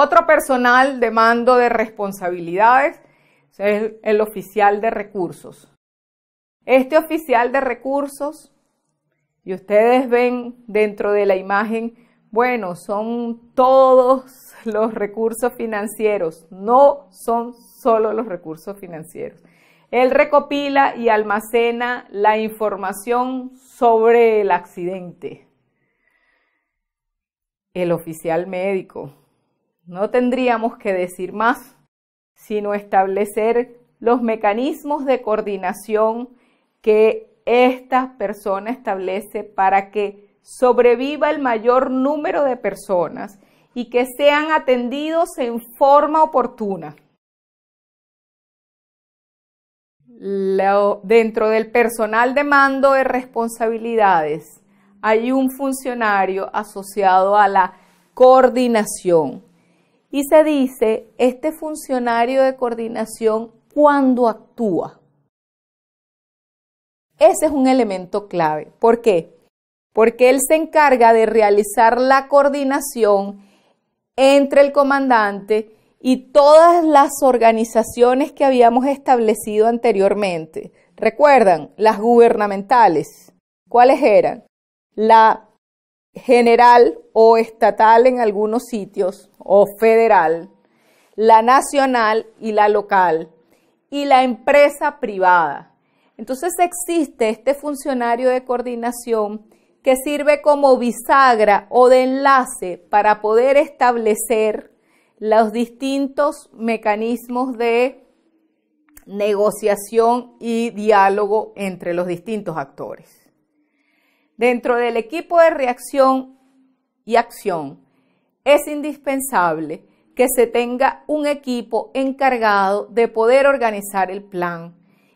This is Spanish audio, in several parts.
Otro personal de mando de responsabilidades es el oficial de recursos. Este oficial de recursos, y ustedes ven dentro de la imagen, bueno, son todos los recursos financieros, no son solo los recursos financieros. Él recopila y almacena la información sobre el accidente. El oficial médico, no tendríamos que decir más, sino establecer los mecanismos de coordinación que esta persona establece para que sobreviva el mayor número de personas y que sean atendidos en forma oportuna. dentro del personal de mando de responsabilidades hay un funcionario asociado a la coordinación y se dice, este funcionario de coordinación, cuando actúa? Ese es un elemento clave. ¿Por qué? Porque él se encarga de realizar la coordinación entre el comandante y todas las organizaciones que habíamos establecido anteriormente. ¿Recuerdan? Las gubernamentales. ¿Cuáles eran? La general o estatal en algunos sitios, o federal, la nacional y la local, y la empresa privada. Entonces existe este funcionario de coordinación que sirve como bisagra o de enlace para poder establecer los distintos mecanismos de negociación y diálogo entre los distintos actores dentro del equipo de reacción y acción, es indispensable que se tenga un equipo encargado de poder organizar el plan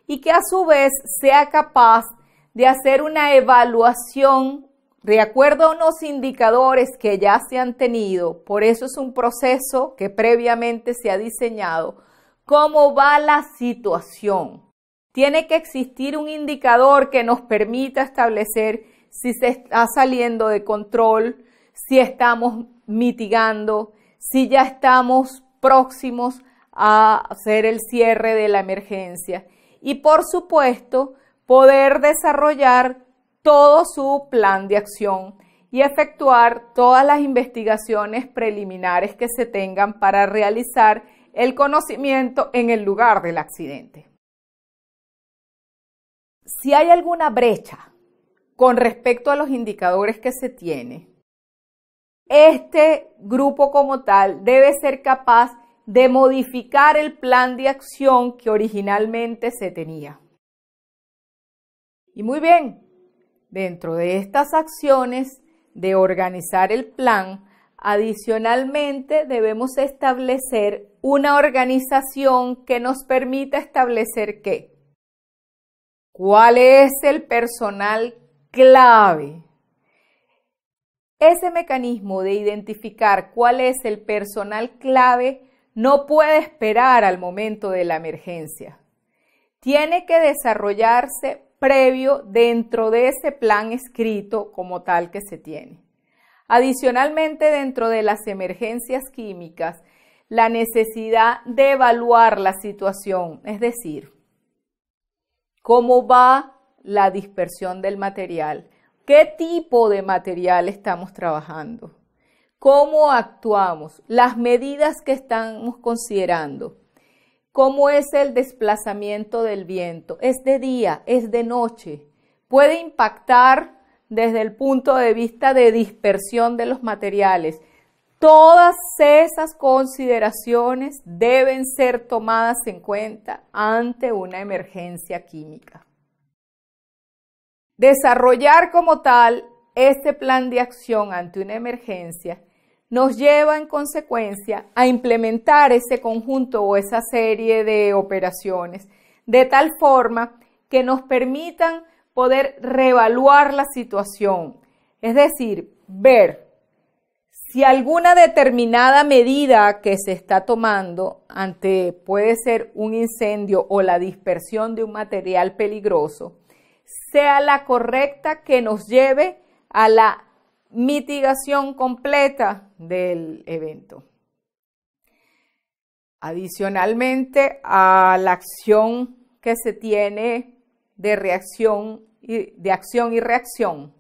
y que a su vez sea capaz de hacer una evaluación de acuerdo a unos indicadores que ya se han tenido. Por eso es un proceso que previamente se ha diseñado. ¿Cómo va la situación? Tiene que existir un indicador que nos permita establecer si se está saliendo de control, si estamos mitigando, si ya estamos próximos a hacer el cierre de la emergencia. Y por supuesto, poder desarrollar todo su plan de acción y efectuar todas las investigaciones preliminares que se tengan para realizar el conocimiento en el lugar del accidente. Si hay alguna brecha con respecto a los indicadores que se tiene, este grupo como tal debe ser capaz de modificar el plan de acción que originalmente se tenía. Y muy bien, dentro de estas acciones de organizar el plan, adicionalmente debemos establecer una organización que nos permita establecer qué. ¿Cuál es el personal clave. Ese mecanismo de identificar cuál es el personal clave no puede esperar al momento de la emergencia. Tiene que desarrollarse previo dentro de ese plan escrito como tal que se tiene. Adicionalmente, dentro de las emergencias químicas, la necesidad de evaluar la situación, es decir, cómo va la dispersión del material. ¿Qué tipo de material estamos trabajando? ¿Cómo actuamos? Las medidas que estamos considerando. ¿Cómo es el desplazamiento del viento? ¿Es de día? ¿Es de noche? Puede impactar desde el punto de vista de dispersión de los materiales. Todas esas consideraciones deben ser tomadas en cuenta ante una emergencia química. Desarrollar como tal este plan de acción ante una emergencia nos lleva en consecuencia a implementar ese conjunto o esa serie de operaciones de tal forma que nos permitan poder reevaluar la situación, es decir, ver si alguna determinada medida que se está tomando ante puede ser un incendio o la dispersión de un material peligroso, sea la correcta que nos lleve a la mitigación completa del evento. Adicionalmente a la acción que se tiene de reacción y de acción y reacción.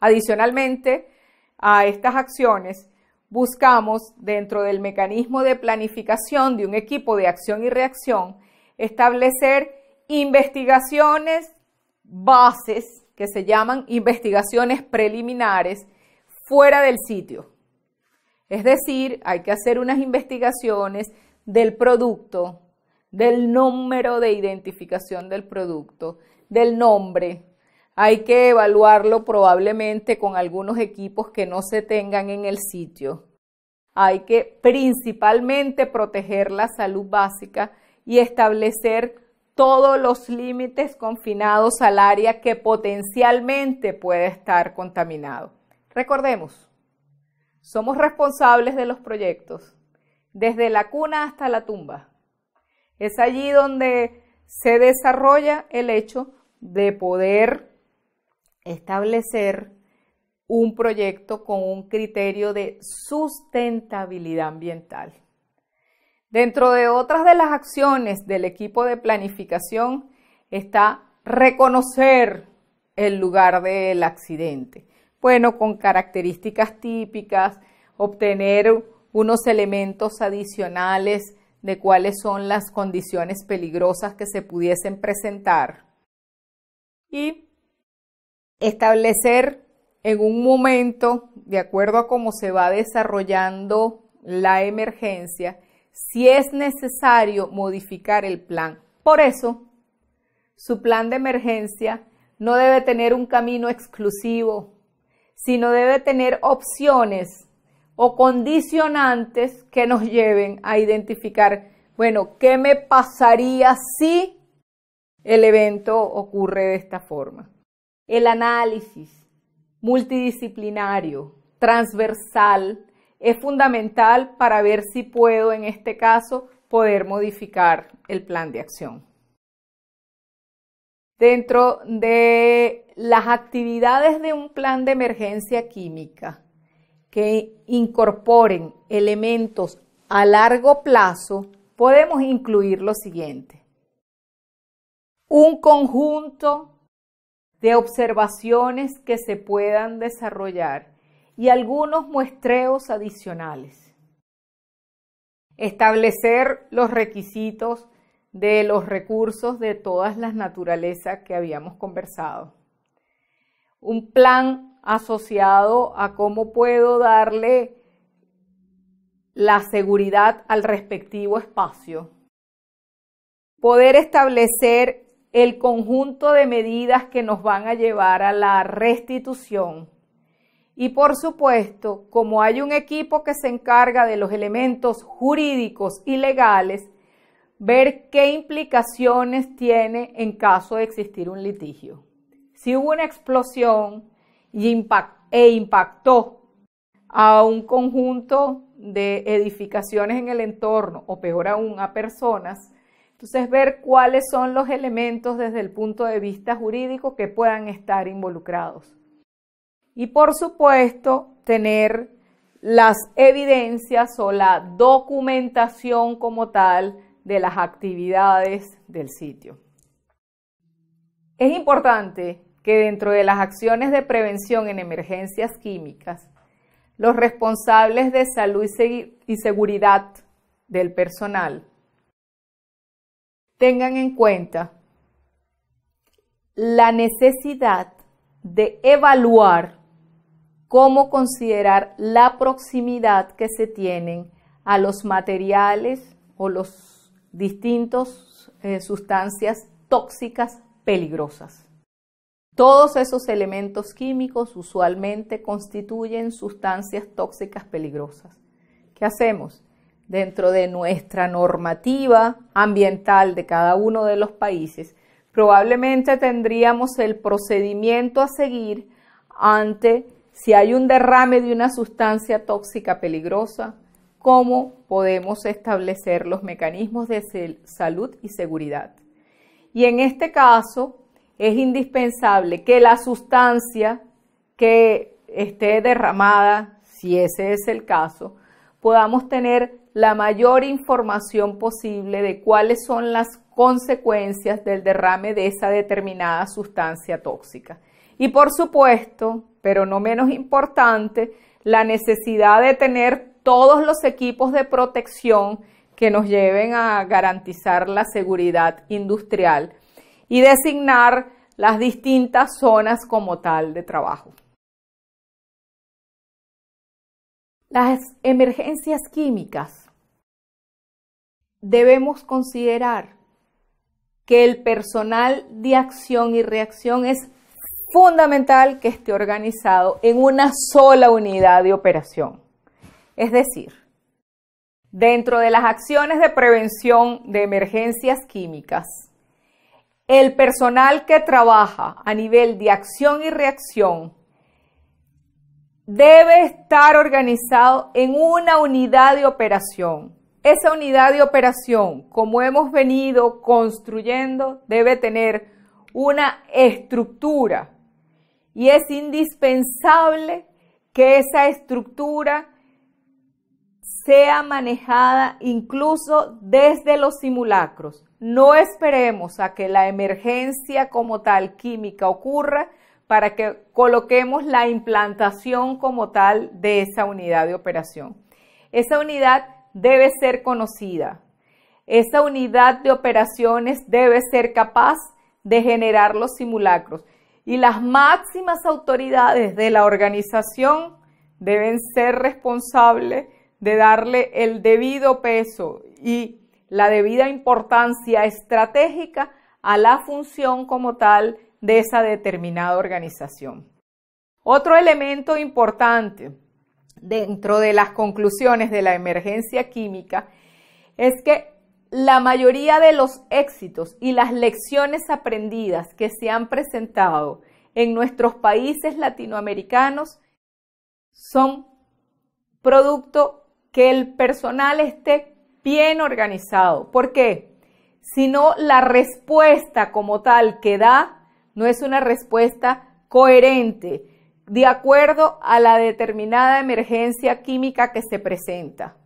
Adicionalmente a estas acciones buscamos dentro del mecanismo de planificación de un equipo de acción y reacción establecer investigaciones bases que se llaman investigaciones preliminares fuera del sitio. Es decir, hay que hacer unas investigaciones del producto, del número de identificación del producto, del nombre. Hay que evaluarlo probablemente con algunos equipos que no se tengan en el sitio. Hay que principalmente proteger la salud básica y establecer todos los límites confinados al área que potencialmente puede estar contaminado. Recordemos, somos responsables de los proyectos, desde la cuna hasta la tumba. Es allí donde se desarrolla el hecho de poder establecer un proyecto con un criterio de sustentabilidad ambiental. Dentro de otras de las acciones del equipo de planificación está reconocer el lugar del accidente. Bueno, con características típicas, obtener unos elementos adicionales de cuáles son las condiciones peligrosas que se pudiesen presentar y establecer en un momento, de acuerdo a cómo se va desarrollando la emergencia, si es necesario modificar el plan. Por eso, su plan de emergencia no debe tener un camino exclusivo, sino debe tener opciones o condicionantes que nos lleven a identificar, bueno, ¿qué me pasaría si el evento ocurre de esta forma? El análisis multidisciplinario, transversal, es fundamental para ver si puedo, en este caso, poder modificar el plan de acción. Dentro de las actividades de un plan de emergencia química que incorporen elementos a largo plazo, podemos incluir lo siguiente. Un conjunto de observaciones que se puedan desarrollar y algunos muestreos adicionales. Establecer los requisitos de los recursos de todas las naturalezas que habíamos conversado. Un plan asociado a cómo puedo darle la seguridad al respectivo espacio. Poder establecer el conjunto de medidas que nos van a llevar a la restitución y por supuesto, como hay un equipo que se encarga de los elementos jurídicos y legales, ver qué implicaciones tiene en caso de existir un litigio. Si hubo una explosión e impactó a un conjunto de edificaciones en el entorno, o peor aún, a personas, entonces ver cuáles son los elementos desde el punto de vista jurídico que puedan estar involucrados y por supuesto tener las evidencias o la documentación como tal de las actividades del sitio. Es importante que dentro de las acciones de prevención en emergencias químicas, los responsables de salud y seguridad del personal tengan en cuenta la necesidad de evaluar cómo considerar la proximidad que se tienen a los materiales o los distintos eh, sustancias tóxicas peligrosas. Todos esos elementos químicos usualmente constituyen sustancias tóxicas peligrosas. ¿Qué hacemos? Dentro de nuestra normativa ambiental de cada uno de los países, probablemente tendríamos el procedimiento a seguir ante si hay un derrame de una sustancia tóxica peligrosa, cómo podemos establecer los mecanismos de salud y seguridad. Y en este caso es indispensable que la sustancia que esté derramada, si ese es el caso, podamos tener la mayor información posible de cuáles son las consecuencias del derrame de esa determinada sustancia tóxica. Y por supuesto, pero no menos importante, la necesidad de tener todos los equipos de protección que nos lleven a garantizar la seguridad industrial y designar las distintas zonas como tal de trabajo. Las emergencias químicas. Debemos considerar que el personal de acción y reacción es fundamental que esté organizado en una sola unidad de operación. Es decir, dentro de las acciones de prevención de emergencias químicas, el personal que trabaja a nivel de acción y reacción debe estar organizado en una unidad de operación. Esa unidad de operación, como hemos venido construyendo, debe tener una estructura y es indispensable que esa estructura sea manejada incluso desde los simulacros. No esperemos a que la emergencia como tal química ocurra para que coloquemos la implantación como tal de esa unidad de operación. Esa unidad debe ser conocida. Esa unidad de operaciones debe ser capaz de generar los simulacros y las máximas autoridades de la organización deben ser responsables de darle el debido peso y la debida importancia estratégica a la función como tal de esa determinada organización. Otro elemento importante dentro de las conclusiones de la emergencia química es que la mayoría de los éxitos y las lecciones aprendidas que se han presentado en nuestros países latinoamericanos son producto que el personal esté bien organizado. ¿Por qué? Si no la respuesta como tal que da no es una respuesta coherente de acuerdo a la determinada emergencia química que se presenta.